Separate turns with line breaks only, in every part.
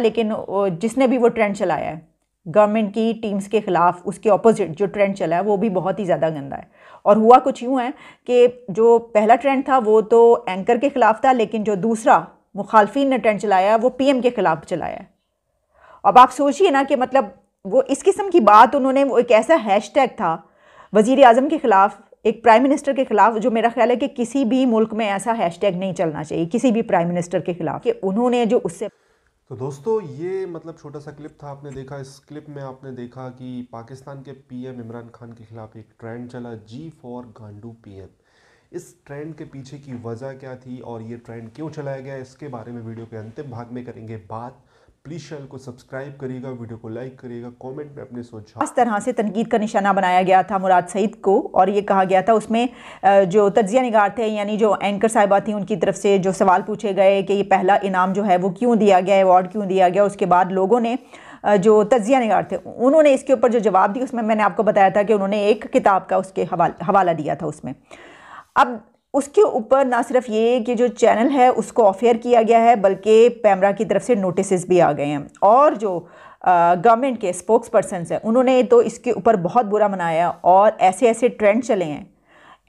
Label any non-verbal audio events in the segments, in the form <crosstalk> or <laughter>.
लेकिन जिसने भी वो ट्रेंड चलाया है गवर्नमेंट की टीम्स के ख़िलाफ़ उसके ऑपोजिट जो ट्रेंड चला है वो भी बहुत ही ज़्यादा गंदा है और हुआ कुछ यूँ है कि जो पहला ट्रेंड था वो तो एंकर के ख़िलाफ़ था लेकिन जो दूसरा मुखालफिन ने ट्रेंड चलाया वो पीएम के ख़िलाफ़ चलाया है अब आप सोचिए ना कि मतलब वो इस किस्म की बात उन्होंने वो एक ऐसा हैश था वज़ी अजम के ख़िलाफ़ एक प्राइम मिनिस्टर के ख़िलाफ़ जो मेरा ख्याल है कि किसी भी मुल्क में ऐसा हैशटैग नहीं चलना चाहिए किसी भी प्राइम मिनिस्टर के ख़िलाफ़ कि उन्होंने जो उससे
तो दोस्तों ये मतलब छोटा सा क्लिप था आपने देखा इस क्लिप में आपने देखा कि पाकिस्तान के पीएम इमरान खान के ख़िलाफ़ एक ट्रेंड चला जी फॉर गांडू पीएम इस ट्रेंड के पीछे की वजह क्या थी और ये ट्रेंड क्यों चलाया गया इसके बारे में वीडियो के अंतिम भाग में करेंगे बात प्लीज चैनल को सब्सक्राइब करिएगा वीडियो को लाइक करिएगा कमेंट में अपने सोचा इस
तरह से तनकीद का निशाना बनाया गया था मुराद सईद को और ये कहा गया था उसमें जो तजिया निगार थे यानी जो एंकर साहिबा थी उनकी तरफ से जो सवाल पूछे गए कि ये पहला इनाम जो है वो क्यों दिया गया अवार्ड क्यों दिया गया उसके बाद लोगों ने जो तजिया निगार थे उन्होंने इसके ऊपर जो जवाब दिया उसमें मैंने आपको बताया था कि उन्होंने एक किताब का उसके हवाला हवाला दिया था उसमें अब उसके ऊपर ना सिर्फ ये कि जो चैनल है उसको ऑफेयर किया गया है बल्कि पैमरा की तरफ से नोटिस भी आ गए हैं और जो गवर्नमेंट के स्पोक्स पर्सन हैं उन्होंने तो इसके ऊपर बहुत बुरा मनाया और ऐसे ऐसे ट्रेंड चले हैं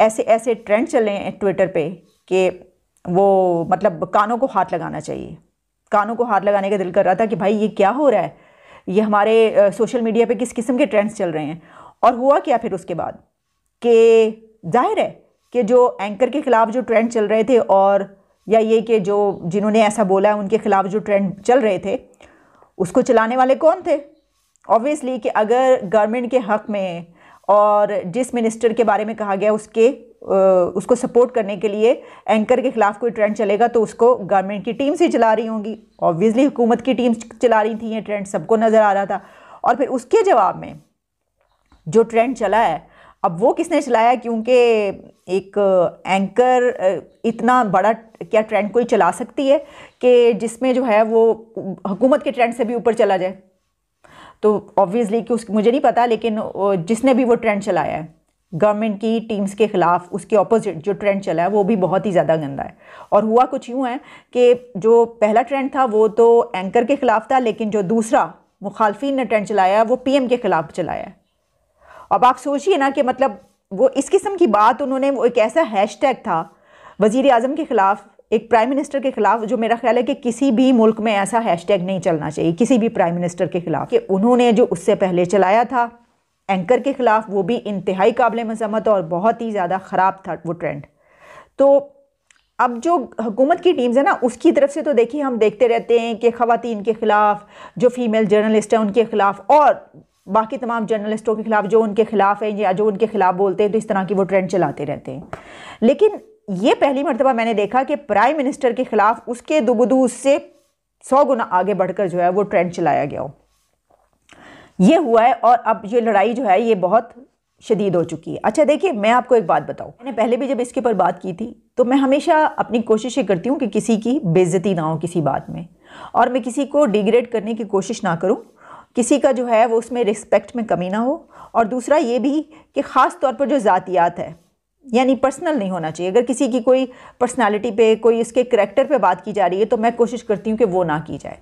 ऐसे ऐसे ट्रेंड चले हैं ट्विटर पे कि वो मतलब कानों को हाथ लगाना चाहिए कानों को हाथ लगाने का दिल कर रहा था कि भाई ये क्या हो रहा है ये हमारे सोशल मीडिया पे किस किस्म के ट्रेंड्स चल रहे हैं और हुआ क्या फिर उसके बाद कि जाहिर है कि जो एंकर के ख़िलाफ़ जो ट्रेंड चल रहे थे और या ये कि जो जिन्होंने ऐसा बोला है उनके ख़िलाफ़ जो ट्रेंड चल रहे थे उसको चलाने वाले कौन थे ऑब्वियसली कि अगर गवर्नमेंट के हक़ में और जिस मिनिस्टर के बारे में कहा गया उसके उसको सपोर्ट करने के लिए एंकर के ख़िलाफ़ कोई ट्रेंड चलेगा तो उसको गवर्नमेंट की टीम्स ही चला रही होंगी ऑब्वियसली हुकूमत की टीम्स चला रही थी ये ट्रेंड सबको नज़र आ रहा था और फिर उसके जवाब में जो ट्रेंड चला है अब वो किसने चलाया क्योंकि एक एंकर इतना बड़ा क्या ट्रेंड कोई चला सकती है कि जिसमें जो है वो हुकूमत के ट्रेंड से भी ऊपर चला जाए तो ऑब्वियसली कि उस मुझे नहीं पता लेकिन जिसने भी वो ट्रेंड चलाया है गवर्नमेंट की टीम्स के ख़िलाफ़ उसके ऑपोजिट जो ट्रेंड चला है वो भी बहुत ही ज़्यादा गंदा है और हुआ कुछ यूँ है कि जो पहला ट्रेंड था वो तो एंकर के ख़िलाफ़ था लेकिन जो दूसरा मुखालफी ने ट्रेंड चलाया वो पीएम के ख़िलाफ़ चलाया है अब आप सोचिए ना कि मतलब वो इस किस्म की बात उन्होंने वो एक ऐसा हैशटैग था वज़ी अजम के ख़िलाफ़ एक प्राइम मिनिस्टर के ख़िलाफ़ जो मेरा ख्याल है कि किसी भी मुल्क में ऐसा हैशटैग नहीं चलना चाहिए किसी भी प्राइम मिनिस्टर के ख़िलाफ़ कि उन्होंने जो उससे पहले चलाया था एंकर के ख़िलाफ़ वो भी इंतहाई काबिल मजम्मत और बहुत ही ज़्यादा ख़राब था वो ट्रेंड तो अब जो हुकूमत की टीम्स है ना उसकी तरफ से तो देखिए हम देखते रहते हैं कि ख़वातीन के ख़िलाफ़ जो फ़ीमेल जर्नलिस्ट हैं उनके ख़िलाफ़ और बाकी तमाम जर्नलिस्टों के खिलाफ जो उनके खिलाफ हैं या जो उनके खिलाफ बोलते हैं तो इस तरह की वो ट्रेंड चलाते रहते हैं लेकिन ये पहली मरतबा मैंने देखा कि प्राइम मिनिस्टर के खिलाफ उसके दुबदू उससे सौ गुना आगे बढ़कर जो है वो ट्रेंड चलाया गया हो ये हुआ है और अब ये लड़ाई जो है ये बहुत शदीद हो चुकी है अच्छा देखिए मैं आपको एक बात बताऊँ मैंने पहले भी जब इसके ऊपर बात की थी तो मैं हमेशा अपनी कोशिश ये करती हूँ कि किसी की बेजती ना हो किसी बात में और मैं किसी को डिग्रेड करने की कोशिश ना करूँ किसी का जो है वो उसमें रिस्पेक्ट में कमी ना हो और दूसरा ये भी कि ख़ास तौर पर जो ज़ातियात है यानी पर्सनल नहीं होना चाहिए अगर किसी की कोई पर्सनालिटी पे कोई उसके करेक्टर पे बात की जा रही है तो मैं कोशिश करती हूँ कि वो ना की जाए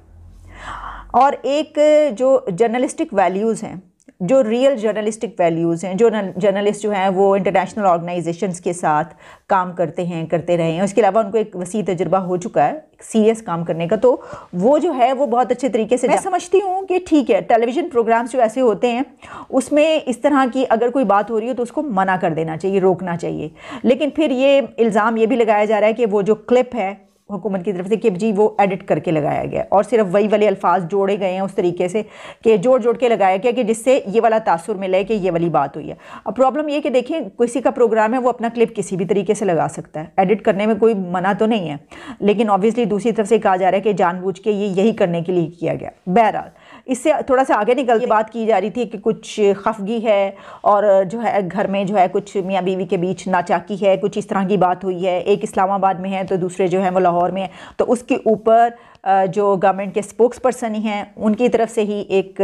और एक जो जर्नलिस्टिक वैल्यूज़ हैं जो रियल जर्नलिस्टिक वैल्यूज़ हैं जो जर्नलिस्ट जो हैं वो इंटरनेशनल ऑर्गेनाइजेशन के साथ काम करते हैं करते रहे हैं उसके अलावा उनको एक वसी तजर्बा हो चुका है सीरियस काम करने का तो वो जो है वो बहुत अच्छे तरीके से मैं समझती हूँ कि ठीक है टेलीविज़न प्रोग्राम्स जो ऐसे होते हैं उसमें इस तरह की अगर कोई बात हो रही हो तो उसको मना कर देना चाहिए रोकना चाहिए लेकिन फिर ये इल्ज़ाम ये भी लगाया जा रहा है कि वो जो क्लिप है हुकूमत की तरफ से कि जी वो एडिट करके लगाया गया और सिर्फ वही वाले अल्फाज जोड़े गए हैं उस तरीके से कि जोड़ जोड़ के लगाया गया कि जिससे ये वाला तासुर मिले कि ये वाली बात हुई है अब प्रॉब्लम ये कि देखें किसी का प्रोग्राम है वो अपना क्लिप किसी भी तरीके से लगा सकता है एडिट करने में कोई मना तो नहीं है लेकिन ऑब्वियसली दूसरी तरफ से कहा जा रहा है कि जानबूझ के ये यही करने के लिए किया गया बहरहाल इससे थोड़ा सा आगे निकल के बात की जा रही थी कि कुछ खफगी है और जो है घर में जो है कुछ मियाँ बीवी के बीच नाचाकी है कुछ इस तरह की बात हुई है एक इस्लामाबाद में है तो दूसरे जो है वो लाहौर में है तो उसके ऊपर जो गवर्नमेंट के स्पोक्स पर्सन ही हैं उनकी तरफ से ही एक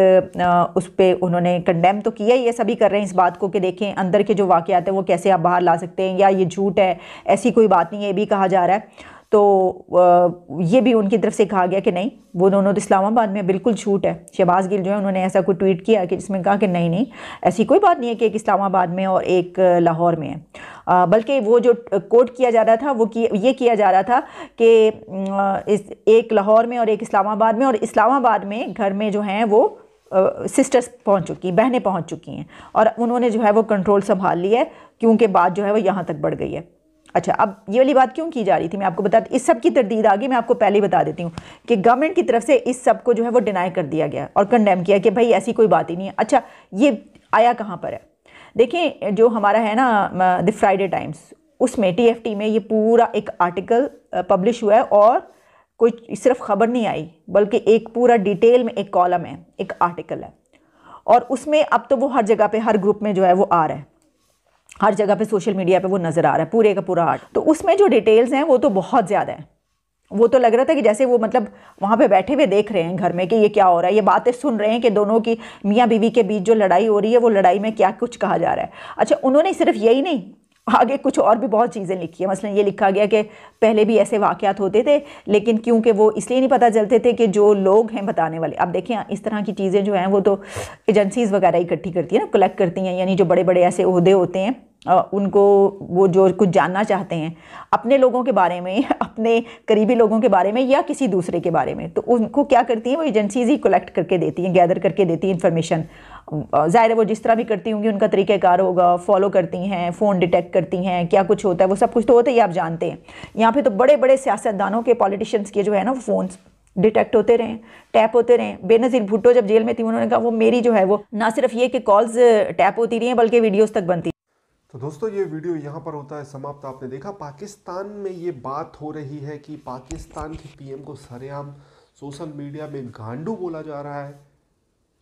उस पर उन्होंने कंडेम तो किया ही सभी कर रहे हैं इस बात को कि देखें अंदर के जो वाक़ हैं वो कैसे आप बाहर ला सकते हैं या ये झूठ है ऐसी कोई बात नहीं है ये भी कहा जा रहा है तो ये भी उनकी तरफ से कहा गया कि नहीं वो दोनों तो इस्लामाबाद में बिल्कुल छूट है शहबाज गिल जो है उन्होंने ऐसा कोई ट्वीट किया कि जिसमें कहा कि नहीं नहीं ऐसी कोई बात नहीं है कि एक इस्लामाबाद में और एक लाहौर में है बल्कि वो जो कोट किया जा रहा था वो कि, ये किया जा रहा था कि इस एक लाहौर में और एक इस्लामाबाद में और इस्लामाबाद में घर में जो हैं वो सिस्टर्स पहुंच चुकी हैं बहनें पहुंच चुकी हैं और उन्होंने जो है वो कंट्रोल संभाल लिया है क्योंकि बात जो है वो यहाँ तक बढ़ गई है अच्छा अब ये वाली बात क्यों की जा रही थी मैं आपको बता इस सब की तरदीद गई मैं आपको पहले ही बता देती हूँ कि गवर्नमेंट की तरफ से इस सब को जो है वो डिनाई कर दिया गया और कंडेम किया कि भाई ऐसी कोई बात ही नहीं है अच्छा ये आया कहाँ पर है देखें जो हमारा है ना द फ्राइडे टाइम्स उसमें टी में ये पूरा एक आर्टिकल पब्लिश हुआ है और कोई सिर्फ खबर नहीं आई बल्कि एक पूरा डिटेल में एक कॉलम है एक आर्टिकल है और उसमें अब तो वो हर जगह पे हर ग्रुप में जो है वो आ रहा है हर जगह पे सोशल मीडिया पे वो नज़र आ रहा है पूरे का पूरा आर्ट तो उसमें जो डिटेल्स हैं वो तो बहुत ज़्यादा है वो तो लग रहा था कि जैसे वो मतलब वहाँ पे बैठे हुए देख रहे हैं घर में कि ये क्या हो रहा है ये बातें सुन रहे हैं कि दोनों की मियाँ बीवी के बीच जो लड़ाई हो रही है वो लड़ाई में क्या कुछ कहा जा रहा है अच्छा उन्होंने सिर्फ यही नहीं आगे कुछ और भी बहुत चीज़ें लिखी है मसलन ये लिखा गया कि पहले भी ऐसे वाक़ात होते थे लेकिन क्योंकि वो इसलिए नहीं पता चलते थे कि जो लोग हैं बताने वाले अब देखें इस तरह की चीज़ें जो हैं वो तो एजेंसीज़ वगैरह इकट्ठी करती हैं ना कलेक्ट करती हैं यानी जो बड़े बड़े ऐसे अहदे होते हैं उनको वो जो कुछ जानना चाहते हैं अपने लोगों के बारे में <laughs> अपने करीबी लोगों के बारे में या किसी दूसरे के बारे में तो उनको क्या करती हैं वो एजेंसीज ही कलेक्ट करके देती हैं गैदर करके देती हैं इन्फॉर्मेशन ज़ाहिर है वो जिस तरह भी करती होंगी उनका तरीक़ेकार होगा फॉलो करती हैं फ़ोन डिटेक्ट करती हैं क्या कुछ होता है वो सब कुछ तो होता ही आप जानते हैं यहाँ पे तो बड़े बड़े सियासतदानों के पॉलिटिशियंस के जो है ना वो फ़ोन डिटेक्ट होते रहें टैप होते रहें बेनज़ीर भुट्टो जब जेल में थी उन्होंने कहा वो मेरी जो है वो ना सिर्फ ये कि कॉल्स टैप होती रही हैं बल्कि वीडियोज़ तक बनती
तो दोस्तों ये वीडियो यहाँ पर होता है समाप्त आपने देखा पाकिस्तान में ये बात हो रही है कि पाकिस्तान के पीएम को सरेआम सोशल मीडिया में गांडू बोला जा रहा है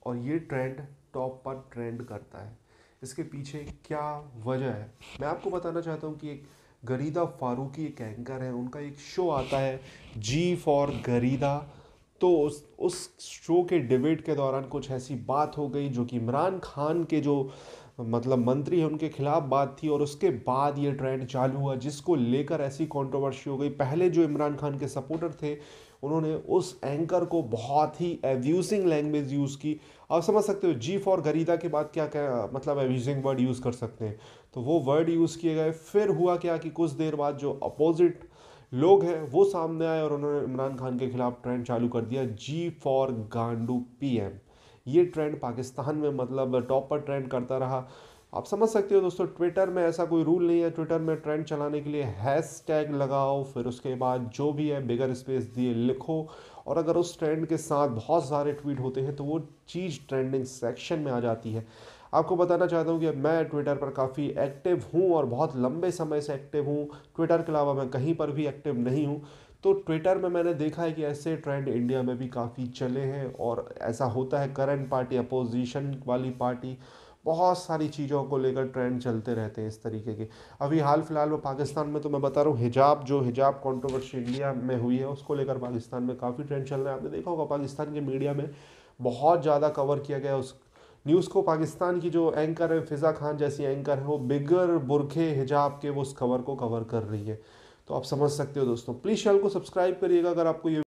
और ये ट्रेंड टॉप पर ट्रेंड करता है इसके पीछे क्या वजह है मैं आपको बताना चाहता हूँ कि एक गरीदा फारूकी एक एंकर है उनका एक शो आता है जी फॉर गरीदा तो उस उस शो के डिबेट के दौरान कुछ ऐसी बात हो गई जो कि इमरान खान के जो मतलब मंत्री हैं उनके खिलाफ बात थी और उसके बाद ये ट्रेंड चालू हुआ जिसको लेकर ऐसी कंट्रोवर्सी हो गई पहले जो इमरान खान के सपोर्टर थे उन्होंने उस एंकर को बहुत ही एव्यूजिंग लैंग्वेज यूज़ की आप समझ सकते हो जी फॉर गरीदा के बाद क्या क्या मतलब एव्यूजिंग वर्ड यूज़ कर सकते हैं तो वो वर्ड यूज़ किए गए फिर हुआ क्या कि कुछ देर बाद जो अपोजिट लोग हैं वो सामने आए और उन्होंने इमरान खान के खिलाफ ट्रेंड चालू कर दिया जी फॉर गांडू पीएम ये ट्रेंड पाकिस्तान में मतलब टॉप पर ट्रेंड करता रहा आप समझ सकते हो दोस्तों ट्विटर में ऐसा कोई रूल नहीं है ट्विटर में ट्रेंड चलाने के लिए हैश टैग लगाओ फिर उसके बाद जो भी है बिगर स्पेस दिए लिखो और अगर उस ट्रेंड के साथ बहुत सारे ट्वीट होते हैं तो वो चीज़ ट्रेंडिंग सेक्शन में आ जाती है आपको बताना चाहता हूँ कि मैं ट्विटर पर काफ़ी एक्टिव हूँ और बहुत लंबे समय से एक्टिव हूँ ट्विटर के अलावा मैं कहीं पर भी एक्टिव नहीं हूँ तो ट्विटर में मैंने देखा है कि ऐसे ट्रेंड इंडिया में भी काफ़ी चले हैं और ऐसा होता है करंट पार्टी अपोजिशन वाली पार्टी बहुत सारी चीज़ों को लेकर ट्रेंड चलते रहते हैं इस तरीके के अभी हाल फिलहाल में पाकिस्तान में तो मैं बता रहा हूँ हिजाब जो हिजाब कॉन्ट्रोवर्सी इंडिया में हुई है उसको लेकर पाकिस्तान में काफ़ी ट्रेंड चल रहा है आपने देखा होगा पाकिस्तान के मीडिया में बहुत ज़्यादा कवर किया गया उस न्यूज़ को पाकिस्तान की जो एंकर है फ़िज़ा खान जैसी एंकर है वो बिगर बुरखे हिजाब के वो उस खबर को कवर कर रही है तो आप समझ सकते हो दोस्तों प्लीज़ चैनल को सब्सक्राइब करिएगा अगर आपको ये